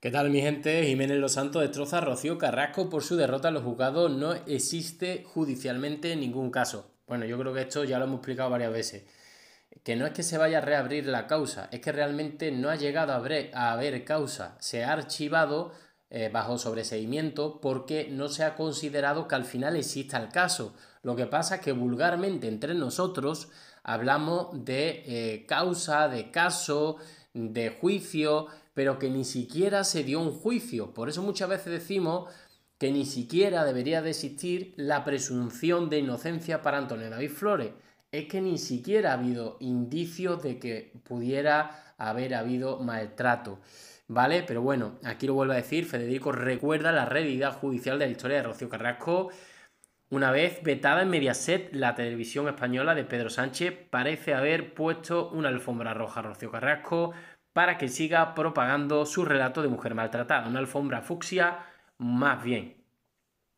¿Qué tal mi gente? Jiménez Los Santos destroza a Rocío Carrasco por su derrota en los juzgados. No existe judicialmente ningún caso. Bueno, yo creo que esto ya lo hemos explicado varias veces. Que no es que se vaya a reabrir la causa, es que realmente no ha llegado a, haber, causa. Se ha archivado eh, bajo sobreseimiento porque no se ha considerado que al final exista el caso. Lo que pasa es que vulgarmente entre nosotros hablamos de eh, causa, de caso, de juicio, pero que ni siquiera se dio un juicio. Por eso muchas veces decimos que ni siquiera debería de existir la presunción de inocencia para Antonio David Flores. Es que ni siquiera ha habido indicios de que pudiera haber habido maltrato. ¿Vale? Pero bueno, aquí lo vuelvo a decir, Federico recuerda la realidad judicial de la historia de Rocío Carrasco una vez vetada en Mediaset, la televisión española de Pedro Sánchez parece haber puesto una alfombra roja a Rocío Carrasco para que siga propagando su relato de mujer maltratada, una alfombra fucsia más bien.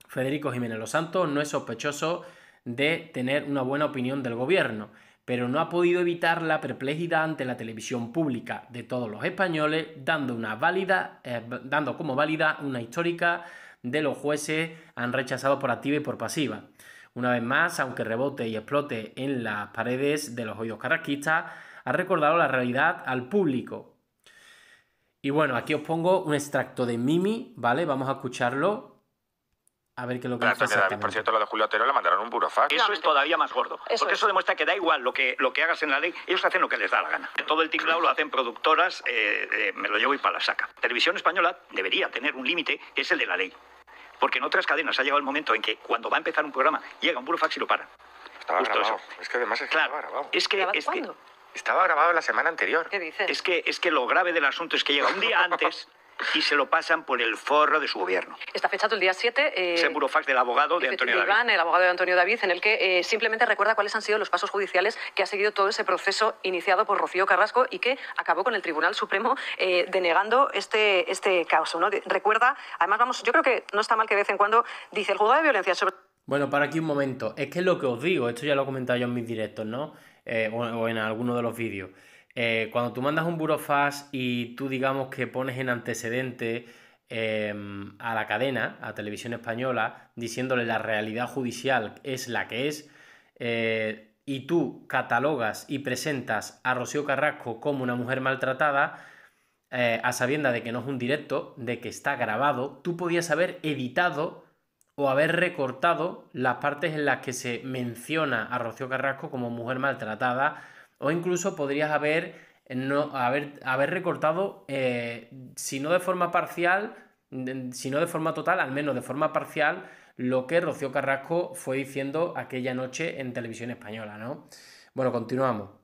Federico Jiménez Los Santos no es sospechoso de tener una buena opinión del gobierno, pero no ha podido evitar la perplejidad ante la televisión pública de todos los españoles, dando, una válida, eh, dando como válida una histórica de los jueces han rechazado por activa y por pasiva. Una vez más, aunque rebote y explote en las paredes de los hoyos carrasquistas, ha recordado la realidad al público. Y bueno, aquí os pongo un extracto de Mimi, ¿vale? Vamos a escucharlo a ver qué es lo que Por cierto, lo de Julio le mandaron un fax. Eso es todavía más gordo. porque eso demuestra que da igual lo que, lo que hagas en la ley, ellos hacen lo que les da la gana. Todo el tinglado lo hacen productoras, eh, eh, me lo llevo y para la saca. Televisión Española debería tener un límite, que es el de la ley. Porque en otras cadenas ha llegado el momento en que cuando va a empezar un programa, llega un burofax y lo para. Estaba grabado. Eso. Es que además es claro, estaba grabado. Es Que, estaba grabado la semana anterior. ¿Qué dices? Es que, es que lo grave del asunto es que llega un día antes y se lo pasan por el forro de su gobierno. Está fechado el día 7. Eh, burofax del abogado de Antonio David. el abogado de Antonio David, en el que eh, simplemente recuerda cuáles han sido los pasos judiciales que ha seguido todo ese proceso iniciado por Rocío Carrasco y que acabó con el Tribunal Supremo eh, denegando este, este caso. ¿no? Recuerda, además, vamos, yo creo que no está mal que de vez en cuando dice el juzgado de violencia sobre. Bueno, para aquí un momento. Es que lo que os digo, esto ya lo he comentado yo en mis directos, ¿no? Eh, o, o, en alguno de los vídeos. Eh, cuando tú mandas un burofax y tú digamos que pones en antecedente em, a la cadena, a Televisión Española, diciéndole la realidad judicial es la que es, eh, y tú catalogas y presentas a Rocío Carrasco como una mujer maltratada, eh, a sabienda de que no es un directo, de que está grabado, tú podías haber editado o haber recortado las partes en las que se menciona a Rocío Carrasco como mujer maltratada o incluso podrías haber, eh, no, haber, haber recortado, eh, si no de forma parcial, si no de forma total, al menos de forma parcial, lo que Rocío Carrasco fue diciendo aquella noche en televisión española, ¿no? Bueno, continuamos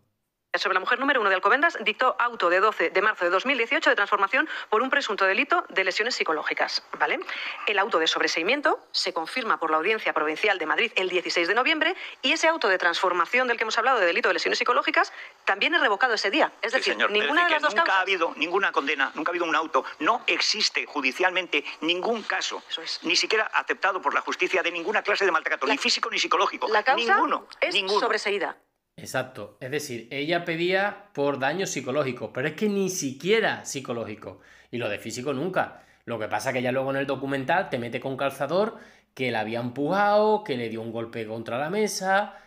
sobre la mujer número uno de Alcobendas dictó auto de 12 de marzo de 2018 de transformación por un presunto delito de lesiones psicológicas. ¿vale? El auto de sobreseimiento se confirma por la Audiencia Provincial de Madrid el 16 de noviembre y ese auto de transformación del que hemos hablado de delito de lesiones psicológicas también es revocado ese día. Es decir, ninguna de las dos nunca ha habido ninguna condena, nunca ha habido un auto, no existe judicialmente ningún caso, ni siquiera aceptado por la justicia de ninguna clase de maltrato, ni físico ni psicológico. La ninguno, es sobreseída. Exacto. Es decir, ella pedía por daños psicológicos, pero es que ni siquiera psicológico. Y lo de físico nunca. Lo que pasa es que ya luego en el documental te mete con calzador que la había empujado, que le dio un golpe contra la mesa.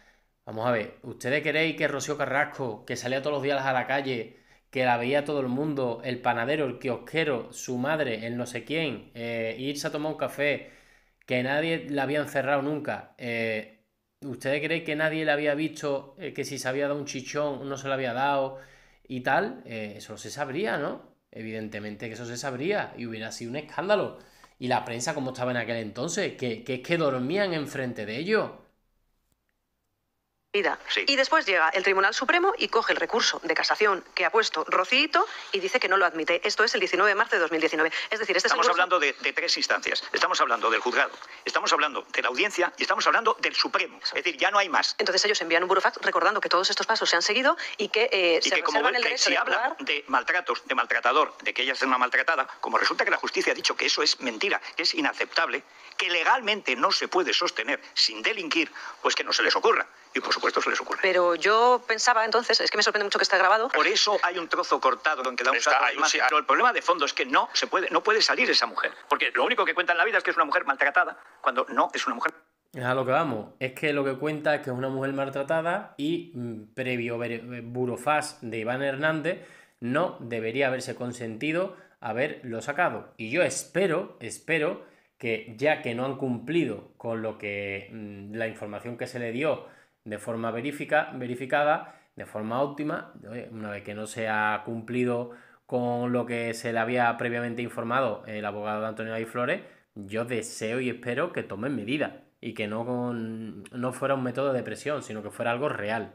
Vamos a ver, ¿ustedes queréis que Rocío Carrasco, que salía todos los días a la calle, que la veía todo el mundo, el panadero, el kiosquero, su madre, el no sé quién, eh, irse a tomar un café, que nadie la había encerrado nunca, eh, ¿Ustedes creen que nadie le había visto eh, que si se había dado un chichón no se lo había dado y tal? Eh, eso se sabría, ¿no? Evidentemente que eso se sabría y hubiera sido un escándalo. Y la prensa, como estaba en aquel entonces, que, que es que dormían enfrente de ellos. Y después llega el Tribunal Supremo y coge el recurso de casación que ha puesto Rocito y dice que no lo admite. Esto es el 19 de marzo de 2019. Es decir, este estamos hablando de, tres instancias. Estamos hablando del juzgado, estamos hablando de la audiencia y estamos hablando del Supremo. Es decir, ya no hay más. Entonces ellos envían un burofax recordando que todos estos pasos se han seguido y que eh, se que como el si habla de maltratos, de maltratador, de que ella es una maltratada, como resulta que la justicia ha dicho que eso es mentira, que es inaceptable, que legalmente no se puede sostener sin delinquir, pues que no se les ocurra. Y por supuesto se les ocurre. Pero yo pensaba entonces, es que me sorprende mucho que esté grabado. Por eso hay un trozo cortado donde da un salto. Ah. Pero el problema de fondo es que no se puede, no puede salir esa mujer. Porque lo único que cuenta en la vida es que es una mujer maltratada, cuando no es una mujer. A lo que vamos, es que lo que cuenta es que es una mujer maltratada y mm, previo eh, burofaz de Iván Hernández no debería haberse consentido haberlo sacado. Y yo espero, espero que ya que no han cumplido con lo que mm, la información que se le dio de forma verificada, de forma óptima, una vez que no se ha cumplido con lo que se le había previamente informado el abogado de Antonio David Flores, yo deseo y espero que tomen medidas y que no, no fuera un método de presión, sino que fuera algo real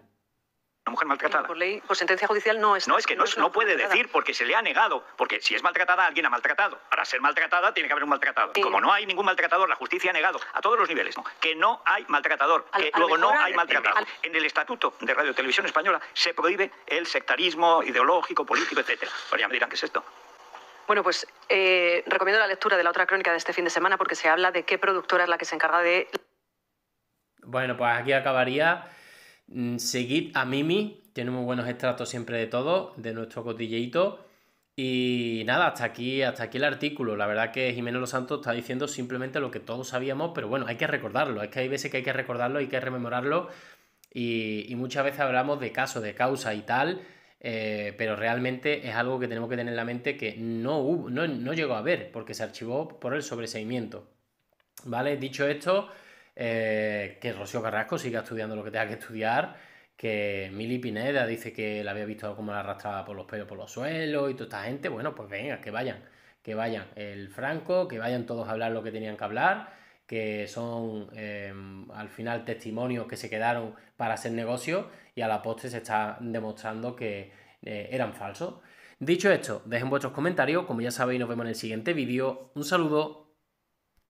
una mujer maltratada. Por ley, por sentencia judicial no es. No, es que no, puede decir porque se le ha negado. Porque si es maltratada, alguien ha maltratado. Para ser maltratada, tiene que haber un maltratado. Como no hay ningún maltratador, la justicia ha negado a todos los niveles que no hay maltratador, que luego no hay eh, maltratado. en el Estatuto de Radio Televisión Española se prohíbe el sectarismo ideológico, político, etc. podrían ya dirán qué es esto. Bueno, pues eh, recomiendo la lectura de la otra crónica de este fin de semana porque se habla de qué productora es la que se encarga de. Bueno, pues aquí acabaría. Mm, seguid a Mimi, tiene muy buenos extractos siempre de todo, de nuestro cotilleito. Y nada, hasta aquí, hasta aquí el artículo. La verdad que Jiménez Los Santos está diciendo simplemente lo que todos sabíamos, pero bueno, hay que recordarlo. Es que hay veces que hay que recordarlo, hay que rememorarlo. Y, muchas veces hablamos de casos, de causa y tal, eh, pero realmente es algo que tenemos que tener en la mente que no, hubo, no, llegó a ver, porque se archivó por el sobreseimiento. ¿Vale? Dicho esto, eh, que Rocío Carrasco siga estudiando lo que tenga que estudiar, que Mili Pineda dice que la había visto como la arrastraba por los pelos por los suelos y toda esta gente, bueno, pues venga, que vayan, que vayan el Franco, que vayan todos a hablar lo que tenían que hablar, que son em, al final testimonios que se quedaron para hacer negocio y a la postre se está demostrando que eh, eran falsos. Dicho esto, dejen vuestros comentarios, como ya sabéis nos vemos en el siguiente vídeo, un saludo